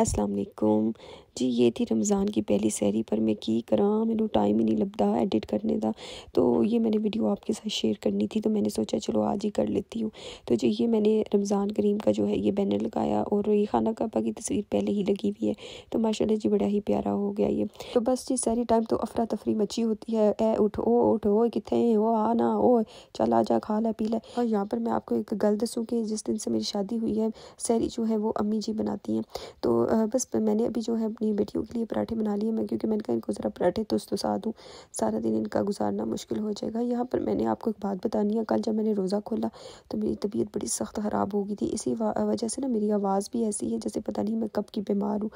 अस्सलाम वालेकुम जी ये थी रमज़ान की पहली सहरी पर मैं की करा मैं टाइम ही नहीं लगता एडिट करने का तो ये मैंने वीडियो आपके साथ शेयर करनी थी तो मैंने सोचा चलो आज ही कर लेती हूँ तो जी ये मैंने रमज़ान करीम का जो है ये बैनर लगाया और ये खाना काबा की तस्वीर पहले ही लगी हुई है तो माशाल्लाह जी बड़ा ही प्यारा हो गया ये तो बस जी सारी टाइम तो अफरा तफरी मची होती है ए उठ ओ उठ ओ कितने ओ आ ना ओ चल आ जा खा ला पी ला और यहाँ पर मैं आपको एक गल दसूँ कि जिस दिन से मेरी शादी हुई है सहरी जो है वो अम्मी जी बनाती हैं तो बस मैंने अभी जो है अपनी बेटियों के लिए पराठे बना लिए मैं क्योंकि मैंने कहा इनको ज़रा पराठे तुस्त तुसा दूँ सारा दिन इनका गुजारना मुश्किल हो जाएगा यहाँ पर मैंने आपको एक बात बतानी है कल जब मैंने रोज़ा खोला तो मेरी तबीयत बड़ी सख्त ख़राब हो गई थी इसी वजह से ना मेरी आवाज़ भी ऐसी है जैसे पता नहीं मैं कब की बीमार हूँ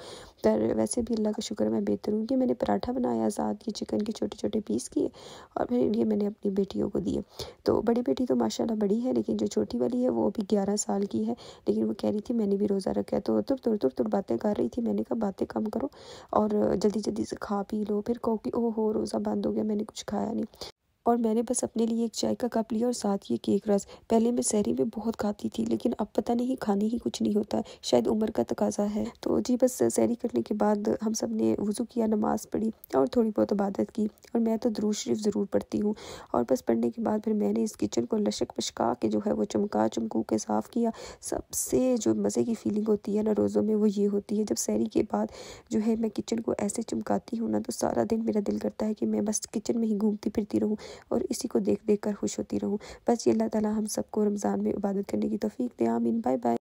पर वैसे भी अल्लाह का शुक्र मैं बेहतर हूँ कि मैंने पराठा बनाया साथ ये चिकन के छोटे छोटे पीस किए और फिर ये मैंने अपनी बेटियों को दिए तो बड़ी बेटी तो माशाल्लाह बड़ी है लेकिन जो छोटी वाली है वो अभी ग्यारह साल की है लेकिन वो कह रही थी मैंने भी रोज़ा रखा है तो तुर तुर तुर तुर बातें कर रही थी मैंने कहा बातें कम करो और जल्दी जल्दी से खा पी लो फिर कहो कि हो रोज़ा बंद हो गया मैंने कुछ खाया नहीं और मैंने बस अपने लिए एक चाय का कप लिया और साथ ही केक रस पहले मैं सहरी में बहुत खाती थी लेकिन अब पता नहीं खाने ही कुछ नहीं होता शायद उम्र का तकाजा है तो जी बस सहरी करने के बाद हम सब ने वज़ू किया नमाज़ पढ़ी और थोड़ी बहुत इबादत की और मैं तो दरूज शरीफ ज़रूर पढ़ती हूँ और बस पढ़ने के बाद फिर मैंने इस किचन को लशक पशका के जो है वो चमका चमकू के साफ़ किया सबसे जो मज़े की फीलिंग होती है ना रोज़ों में वो ये होती है जब सहरी के बाद जो है मैं किचन को ऐसे चमकाती हूँ ना तो सारा दिन मेरा दिल करता है कि मैं बस किचन में ही घूमती फिरती रहूँ और इसी को देख देख कर खुश होती रहूँ बस ये अल्लाह ताला हम सबको रमज़ान में इबादत करने की तोफ़ी दे आमीन बाय बाय